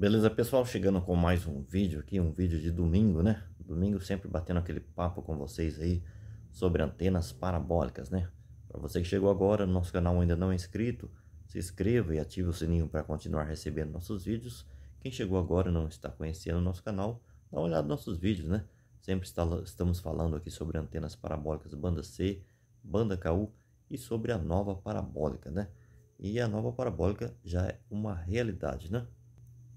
Beleza, pessoal? Chegando com mais um vídeo aqui, um vídeo de domingo, né? Domingo sempre batendo aquele papo com vocês aí sobre antenas parabólicas, né? Para você que chegou agora no nosso canal ainda não é inscrito, se inscreva e ative o sininho para continuar recebendo nossos vídeos. Quem chegou agora e não está conhecendo o nosso canal, dá uma olhada nos nossos vídeos, né? Sempre está, estamos falando aqui sobre antenas parabólicas banda C, banda KU e sobre a nova parabólica, né? E a nova parabólica já é uma realidade, né?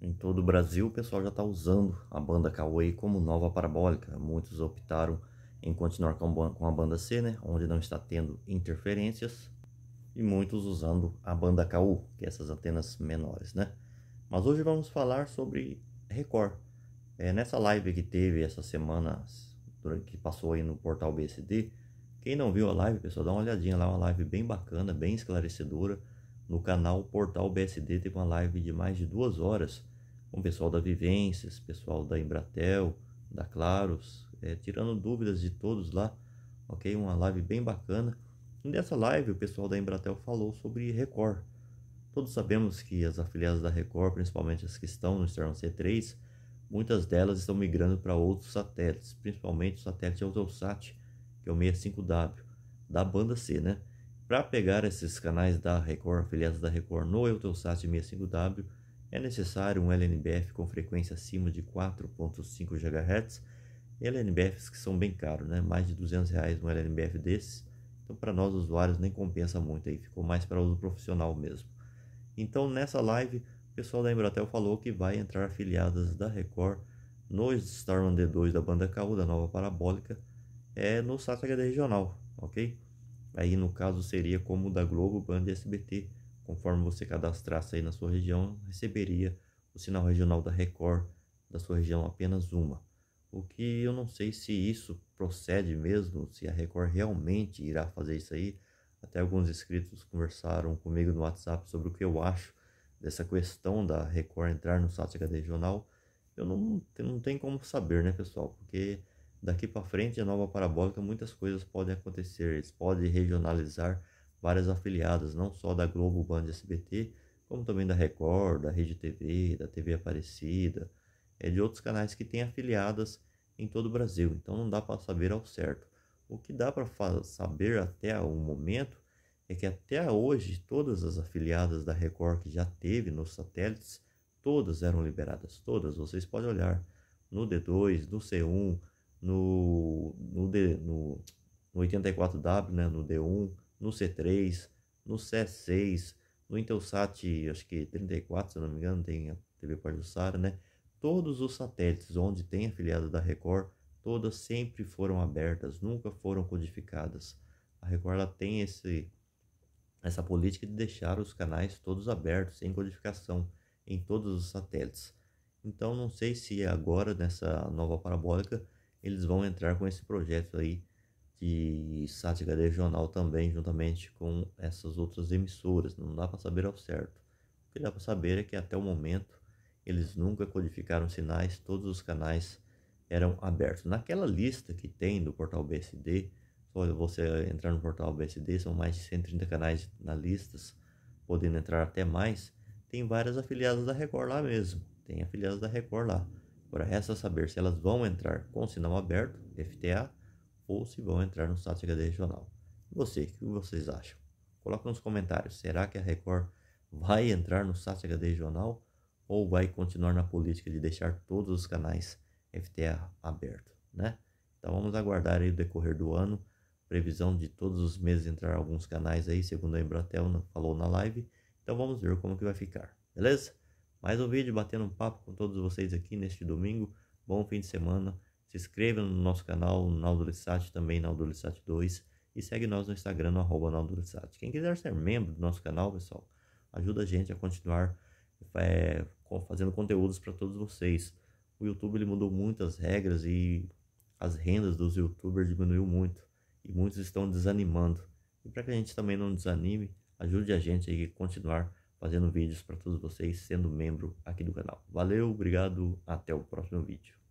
Em todo o Brasil, o pessoal já está usando a banda Kawei como nova parabólica. Muitos optaram em continuar com a banda C, né, onde não está tendo interferências, e muitos usando a banda KU, que é essas antenas menores, né? Mas hoje vamos falar sobre Record. É, nessa live que teve essa semana, que passou aí no portal BSD, quem não viu a live, pessoal, dá uma olhadinha lá, uma live bem bacana, bem esclarecedora. No canal Portal BSD teve uma live de mais de duas horas, com o pessoal da Vivências, pessoal da Embratel, da Claros, é, tirando dúvidas de todos lá, ok? Uma live bem bacana. E nessa live o pessoal da Embratel falou sobre Record. Todos sabemos que as afiliadas da Record, principalmente as que estão no Externo C3, muitas delas estão migrando para outros satélites, principalmente o satélite Eutelsat, que é o 65W, da banda C, né? Para pegar esses canais da Record, afiliados da Record no Eutelsat 65W, é necessário um LNBF com frequência acima de 4.5 GHz. LNBFs que são bem caros, né? Mais de 200 reais um LNBF desses. Então, para nós usuários, nem compensa muito aí. Ficou mais para uso profissional mesmo. Então, nessa live, o pessoal da Embratel falou que vai entrar afiliadas da Record no Starman D2 da banda KU, da nova parabólica, é no SAT HD regional, ok? Aí, no caso, seria como o da Globo, Band e SBT Conforme você cadastrasse aí na sua região, receberia o sinal regional da Record da sua região apenas uma. O que eu não sei se isso procede mesmo, se a Record realmente irá fazer isso aí. Até alguns inscritos conversaram comigo no WhatsApp sobre o que eu acho dessa questão da Record entrar no site HD Regional. Eu não, não tenho como saber, né, pessoal? Porque daqui para frente a é nova parabólica muitas coisas podem acontecer. Eles podem regionalizar várias afiliadas, não só da Globo, Band e SBT, como também da Record, da Rede TV, da TV Aparecida, é de outros canais que têm afiliadas em todo o Brasil. Então não dá para saber ao certo. O que dá para saber até o momento é que até hoje todas as afiliadas da Record que já teve nos satélites, todas eram liberadas, todas. Vocês podem olhar no D2, no C1, no, no, D, no, no 84W, né, no D1, no C3, no C6, no Intelsat, acho que 34, se não me engano, tem a TV Pajussara, né? Todos os satélites onde tem afiliado da Record, todas sempre foram abertas, nunca foram codificadas. A Record ela tem esse, essa política de deixar os canais todos abertos, sem codificação, em todos os satélites. Então não sei se agora, nessa nova parabólica, eles vão entrar com esse projeto aí e Sátira Regional também, juntamente com essas outras emissoras. Não dá para saber ao certo. O que dá para saber é que até o momento eles nunca codificaram sinais, todos os canais eram abertos. Naquela lista que tem do portal BSD, só você entrar no portal BSD, são mais de 130 canais na lista, podendo entrar até mais. Tem várias afiliadas da Record lá mesmo. Tem afiliadas da Record lá. Agora resta saber se elas vão entrar com sinal aberto, FTA, ou se vão entrar no status de regional. E você, o que vocês acham? Coloca nos comentários, será que a Record vai entrar no status de regional ou vai continuar na política de deixar todos os canais FTA aberto, né? Então vamos aguardar aí o decorrer do ano, previsão de todos os meses entrar alguns canais aí, segundo a Embratel falou na live. Então vamos ver como que vai ficar, beleza? Mais um vídeo batendo um papo com todos vocês aqui neste domingo. Bom fim de semana se inscreva no nosso canal Naldolissat, também Naldolissat 2 e segue nós no Instagram no arroba Naldolissat. Quem quiser ser membro do nosso canal, pessoal, ajuda a gente a continuar é, fazendo conteúdos para todos vocês. O YouTube ele mudou muitas regras e as rendas dos youtubers diminuiu muito e muitos estão desanimando. E para que a gente também não desanime, ajude a gente a continuar fazendo vídeos para todos vocês, sendo membro aqui do canal. Valeu, obrigado, até o próximo vídeo.